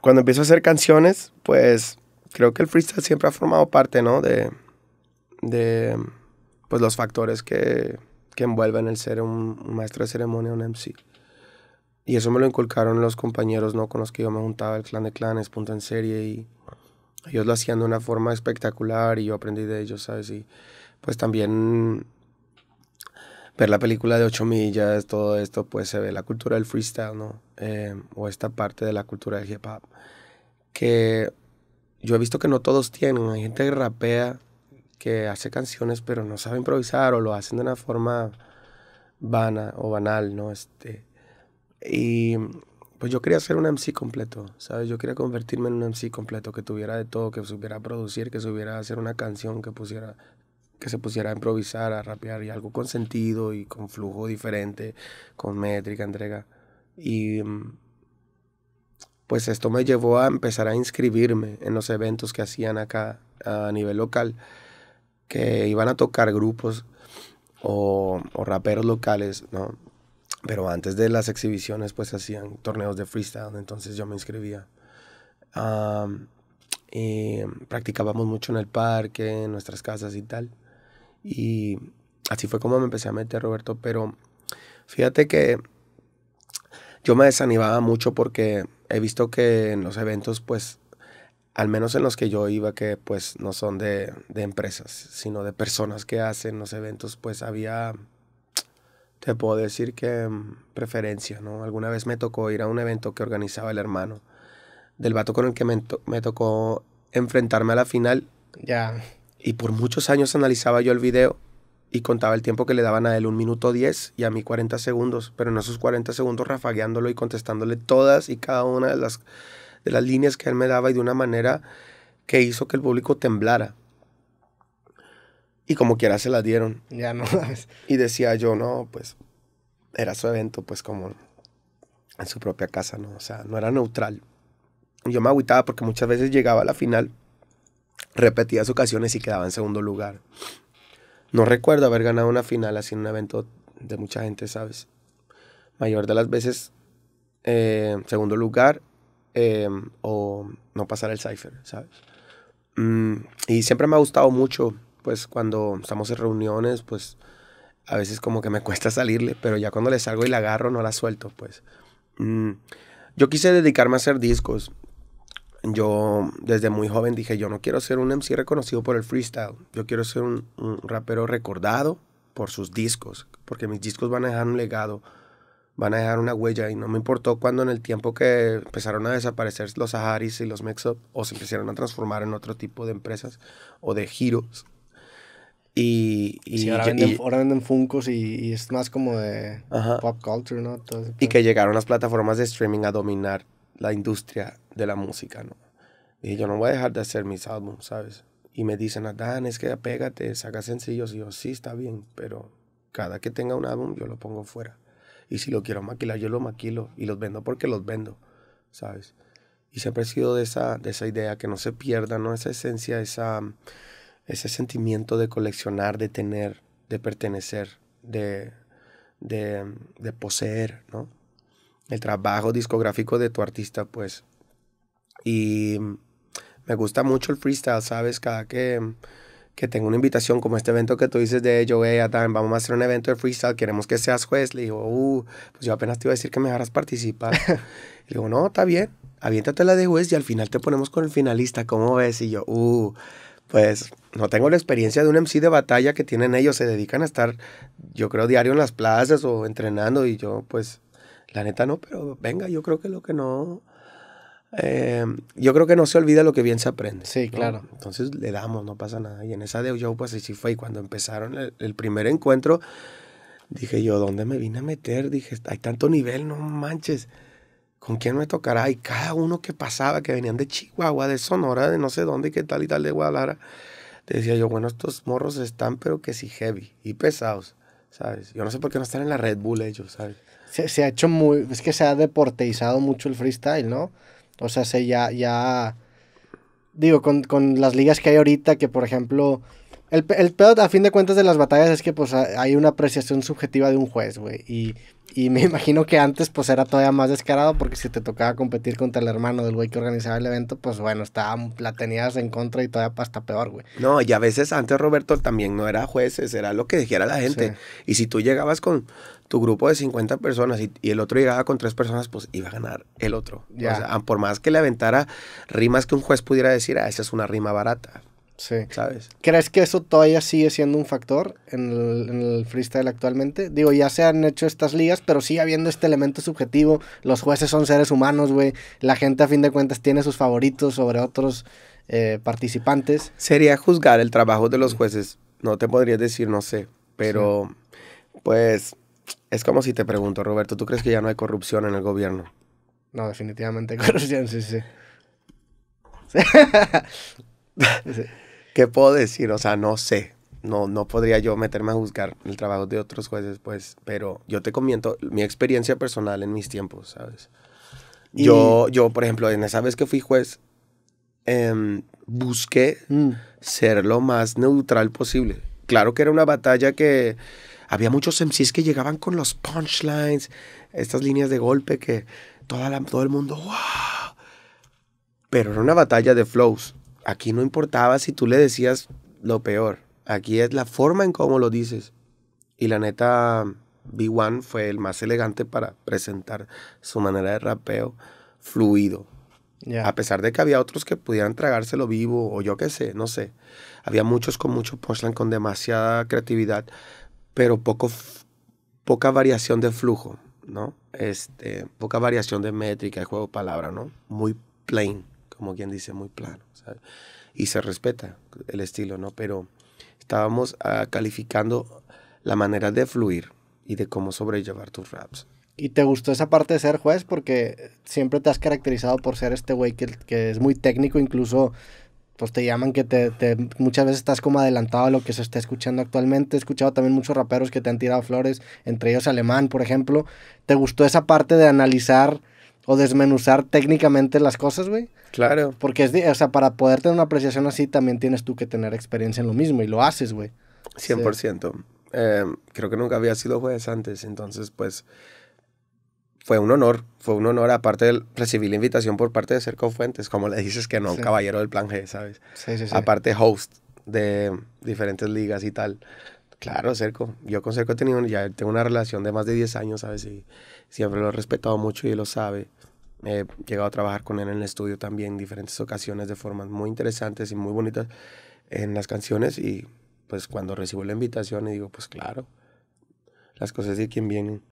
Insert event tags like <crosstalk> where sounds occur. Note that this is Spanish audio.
Cuando empiezo a hacer canciones, pues creo que el freestyle siempre ha formado parte, ¿no? De, de pues, los factores que, que envuelven el ser un, maestro de ceremonia, un MC. Y eso me lo inculcaron los compañeros, ¿no? Con los que yo me juntaba, el Clan de Clanes, Punto en Serie, y ellos lo hacían de una forma espectacular y yo aprendí de ellos, ¿sabes? Y pues también ver la película de 8 millas, todo esto, pues se ve la cultura del freestyle, ¿no? Em, o esta parte de la cultura del hip hop. Que yo he visto que no todos tienen. Hay gente que rapea, que hace canciones, pero no sabe improvisar o lo hacen de una forma vana o banal, ¿no? Este, y pues yo quería ser un MC completo, ¿sabes? Yo quería convertirme en un MC completo, que tuviera de todo, que supiera producir, que supiera hacer una canción, que pusiera, que se pusiera a improvisar, a rapear y algo con sentido y con flujo diferente, con métrica, entrega. Y mm, pues esto me llevó a empezar a inscribirme en los eventos que hacían acá a nivel local, que iban a tocar grupos o, raperos locales, ¿no? Pero antes de las exhibiciones pues hacían torneos de freestyle, entonces yo me inscribía. y practicábamos mucho en el parque, en nuestras casas y tal. Y así fue como me empecé a meter, Roberto. Pero fíjate que yo me desanimaba mucho porque he visto que en los eventos, pues, al menos en los que yo iba, que pues no son de, empresas, sino de personas que hacen los eventos, pues había, te puedo decir que mm, preferencia, ¿no? Alguna vez me tocó ir a un evento que organizaba el hermano del vato con el que me, me tocó enfrentarme a la final. Ya. Y por muchos años analizaba yo el video y contaba el tiempo que le daban a él, un minuto diez y a mí 40 segundos, pero en esos 40 segundos rafagueándolo y contestándole todas y cada una de las, de las líneas que él me daba y de una manera que hizo que el público temblara. Y como quiera se la dieron. Ya no. y decía yo, no, pues era su evento, pues como en su propia casa, ¿no? O sea, no era neutral. Yo me agüitaba porque muchas veces llegaba a la final repetidas ocasiones y quedaba en segundo lugar. No recuerdo haber ganado una final así en un evento de mucha gente, ¿sabes? Mayor de las veces, eh, segundo lugar eh, o no pasar el cipher, ¿sabes? Mm, y siempre me ha gustado mucho, pues cuando estamos en reuniones, pues a veces como que me cuesta salirle, pero ya cuando le salgo y la agarro no la suelto, pues. Mm, yo quise dedicarme a hacer discos yo desde muy joven dije, yo no quiero ser un MC reconocido por el freestyle, yo quiero ser un, rapero recordado por sus discos, porque mis discos van a dejar un legado, van a dejar una huella y no me importó cuando en el tiempo que empezaron a desaparecer los Saharis y los Mix o se empezaron a transformar en otro tipo de empresas o de giros. Y, y ahora, venden, y, Funkos y, es más como de pop culture, ¿no? y que llegaron las plataformas de streaming a dominar la industria de la música, ¿no? Y yo no voy a dejar de hacer mis álbumes, ¿sabes? Y me dicen, Adán, es que apégate saca sencillos. Y yo, sí, está bien, pero cada que tenga un álbum, yo lo pongo fuera. Y si lo quiero maquilar, yo lo maquilo y los vendo porque los vendo, ¿sabes? Y se ha sido de esa, esa idea, que no se pierda, ¿no? Esa esencia, esa, ese sentimiento de coleccionar, de tener, de pertenecer, de, de, de poseer, ¿no? el trabajo discográfico de tu artista, pues. Y me gusta mucho el freestyle, ¿sabes? Cada que, que tengo una invitación, como este evento que tú dices de Joey Adam, vamos a hacer un evento de freestyle, queremos que seas juez. Le digo, uh, pues yo apenas te iba a decir que me dejaras participar. <laughs> Le digo, no, está bien, aviéntate la de juez y al final te ponemos con el finalista, ¿cómo ves? Y yo, uh, pues no tengo la experiencia de un MC de batalla que tienen ellos, se dedican a estar, yo creo, diario en las plazas o entrenando y yo, pues la neta no, pero venga, yo creo que lo que no... Eh, yo creo que no se olvida lo que bien se aprende. Sí, claro. Entonces le damos, no pasa nada. Y en esa de Yo, pues así fue. Y cuando empezaron el, primer encuentro, dije yo, ¿dónde me vine a meter? Dije, hay tanto nivel, no manches. ¿Con quién me tocará? Y cada uno que pasaba, que venían de Chihuahua, de Sonora, de no sé dónde, y qué tal y tal, de Guadalajara, decía yo, bueno, estos morros están, pero que sí heavy y pesados, ¿sabes? Yo no sé por qué no están en la Red Bull ellos, ¿sabes? se, ha hecho muy. Es que se ha deporteizado mucho el freestyle, ¿no? O sea, se ya. ya digo, con, con las ligas que hay ahorita, que por ejemplo el, el, a fin de cuentas, de las batallas es que pues hay una apreciación subjetiva de un juez, güey. Y, me <laughs> imagino que antes pues era todavía más descarado porque si te tocaba competir contra el hermano del güey que organizaba el evento, pues bueno, estaba, la tenías en contra y todavía hasta peor, güey. No, y a veces antes Roberto también no era juez, era lo que dijera la gente. Y si tú llegabas con tu grupo de 50 personas y, el otro llegaba con tres personas, pues iba a ganar el otro. por más que le aventara rimas que un juez pudiera decir, ah, esa es una rima barata Sí. ¿Crees que eso todavía sigue siendo un factor en el, freestyle actualmente? Digo, ya se han hecho estas ligas, pero sigue habiendo este elemento subjetivo. Los jueces son seres humanos, güey. La gente, a fin de cuentas, tiene sus favoritos sobre otros eh, participantes. Sería juzgar el trabajo de los jueces. No te podría decir, no sé. Pero, pues, es como si te pregunto, Roberto, ¿tú crees que ya no hay corrupción en el gobierno? No, definitivamente hay <laughs> corrupción, sí, sí. <laughs> sí. ¿Qué puedo decir? O sea, no sé. No, no podría yo meterme a juzgar el trabajo de otros jueces, pues, pero yo te comento mi experiencia personal en mis tiempos, ¿sabes? Yo, yo, por ejemplo, en esa vez que fui juez, em, busqué mm. ser lo más neutral posible. Claro que era una batalla que había muchos MCs que llegaban con los punchlines, estas líneas de golpe que toda la, todo el mundo, ¡wow! Pero era una batalla de flows aquí no importaba si tú le decías lo peor. Aquí es la forma en cómo lo dices. Y la neta, B1 fue el más elegante para presentar su manera de rapeo fluido. A pesar de que había otros que pudieran tragárselo vivo o yo qué sé, no sé. Había muchos con mucho punchline, con demasiada creatividad, pero poco, poca variación de flujo, ¿no? Este, poca variación de métrica, de juego de palabra, ¿no? Muy plain como quien dice, muy plano, Y se respeta el estilo, ¿no? Pero estábamos ah, calificando la manera de fluir y de cómo sobrellevar tus raps. ¿Y te gustó esa parte de ser juez? Porque siempre te has caracterizado por ser este güey que, es muy técnico, incluso pues te llaman que te, te, muchas veces estás como adelantado a lo que se está escuchando actualmente. He escuchado también muchos raperos que te han tirado flores, entre ellos Alemán, por ejemplo. ¿Te gustó esa parte de analizar o desmenuzar técnicamente las cosas, güey. Claro. Porque es, o sea, para poder tener una apreciación así también tienes tú que tener experiencia en lo mismo y lo haces, güey. 100%. Em, creo que nunca había sido juez antes, entonces pues fue un honor, fue un honor, aparte de recibir la invitación por parte de Cerco Fuentes, como le dices que no, caballero del plan G, ¿sabes? Sí, sí, sí. Aparte host de diferentes ligas y tal. Claro, Cerco. Yo con Cerco he tenido, ya tengo una relación de más de 10 años, ¿sabes? Y siempre lo he respetado mucho y él lo sabe. He llegado a trabajar con él en el estudio también en diferentes ocasiones de formas muy interesantes y muy bonitas en las canciones. Y pues cuando recibo la invitación y digo, pues claro, las cosas de quien vienen.